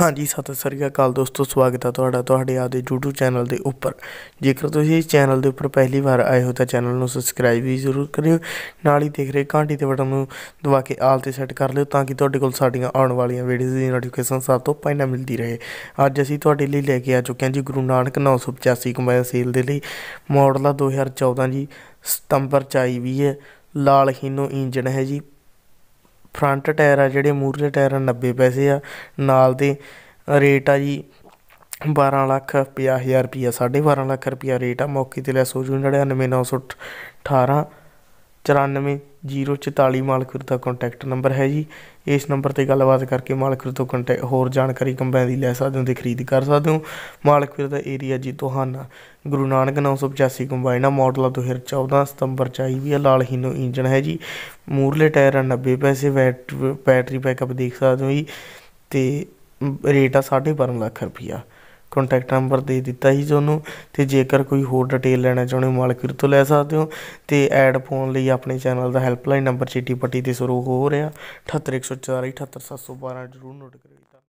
ਹਾਂਜੀ ਸਤਿ ਸ੍ਰੀ ਅਕਾਲ ਦੋਸਤੋ ਸਵਾਗਤ ਹੈ ਤੁਹਾਡਾ ਤੁਹਾਡੇ ਦੇ YouTube ਚੈਨਲ ਦੇ ਉੱਪਰ ਜੇਕਰ ਤੁਸੀਂ ਇਸ ਚੈਨਲ ਦੇ ਉੱਪਰ ਪਹਿਲੀ ਵਾਰ ਆਏ ਹੋ ਤਾਂ ਚੈਨਲ ਨੂੰ ਸਬਸਕ੍ਰਾਈਬ ਵੀ ਜ਼ਰੂਰ ਕਰਿਓ ਨਾਲ ਹੀ ਦੇਖ ਰਹੇ ਘੰਟੀ ਦੇ ਬਟਨ ਨੂੰ ਦਬਾ ਕੇ ਆਲ ਤੇ ਸੈੱਟ ਕਰ ਲਿਓ ਤਾਂ ਕਿ ਤੁਹਾਡੇ ਕੋਲ ਸਾਡੀਆਂ ਆਉਣ ਵਾਲੀਆਂ ਵੀਡੀਓਜ਼ ਦੀ ਨੋਟੀਫਿਕੇਸ਼ਨ ਸਭ ਤੋਂ ਪਹਿਲਾਂ ਮਿਲਦੀ ਰਹੇ ਅੱਜ ਅਸੀਂ ਤੁਹਾਡੇ ਲਈ ਲੈ ਕੇ ਆ ਚੁੱਕੇ ਹਾਂ ਜੀ ਗੁਰੂ ਨਾਨਕ 985 ਕੰਬਾਈਨ ਸੇਲ ਦੇ ਲਈ ਮਾਡਲ ਆ 2014 ਜੀ ਸਤੰਬਰ ਚ ਆਈ ਵੀ ਹੈ ਲਾਲ ਹੀਨੋ ਇੰਜਨ ਹੈ ਜੀ ਫਰੰਟ ਟਾਇਰ ਆ ਜਿਹੜੇ ਮੂਰਲੇ ਟਾਇਰ ਆ 90 ਪੈਸੇ ਆ ਨਾਲ ਦੇ ਰੇਟ ਆ ਜੀ 12 ਲੱਖ 50000 ਰੁਪਇਆ 12.5 ਲੱਖ ਰੁਪਇਆ ਰੇਟ ਆ ਮੌਕੇ 'ਤੇ ਲੈ ਸੋਜੂ 99918 94 044 ਮਾਲਕੁਰ ਦਾ ਕੰਟੈਕਟ ਨੰਬਰ ਹੈ ਜੀ ਇਸ ਨੰਬਰ ਤੇ ਗੱਲਬਾਤ ਕਰਕੇ ਮਾਲਕੁਰ ਤੋਂ ਕੰਟੈਕਟ ਹੋਰ ਜਾਣਕਾਰੀ ਕੰਬਾਈਨ ਦੀ ਲੈ ਸਕਦੇ ਹੋ ਤੇ ਖਰੀਦ ਕਰ ਸਕਦੇ ਹੋ ਮਾਲਕੁਰ ਦਾ ਏਰੀਆ ਜੀ ਤੁਹਾਨਾ ਗੁਰੂ ਨਾਨਕ 985 ਕੰਬਾਈਨ ਦਾ ਮਾਡਲ 2014 ਸਤੰਬਰ ਚ ਆਈ ਵੀ ਆ ਲਾਲ ਹੀਨੋ ਇੰਜਨ ਹੈ ਜੀ ਮੂਰਲੇ ਟਾਇਰ ਆ 90 ਪੈਸੇ ਬੈਟਰੀ ਬੈਕਅਪ ਦੇਖ ਸਕਦੇ ਹੋ ਜੀ ਤੇ ਰੇਟ ਆ 1.5 ਲੱਖ ਰੁਪਈਆ ਕੰਟੈਕਟ ਨੰਬਰ ਦੇ ਦਿੱਤਾ ਸੀ ਤੁਹਾਨੂੰ ਤੇ ਜੇਕਰ ਕੋਈ ਹੋਰ ਡਿਟੇਲ ਲੈਣਾ ਚਾਹੁੰਦੇ ਹੋ ਮਾਲਕੀਰ ਤੋਂ ਲੈ ਸਕਦੇ ਹੋ ਤੇ ਐਡ ਪਾਉਣ ਲਈ ਆਪਣੇ ਚੈਨਲ ਦਾ ਹੈਲਪਲਾਈਨ ਨੰਬਰ ਚਿੱਟੀ ਪੱਟੀ ਤੇ ਸ਼ੁਰੂ ਹੋ ਰਿਹਾ 78104 78712 ਜਰੂਰ ਨੋਟ ਕਰਿਓ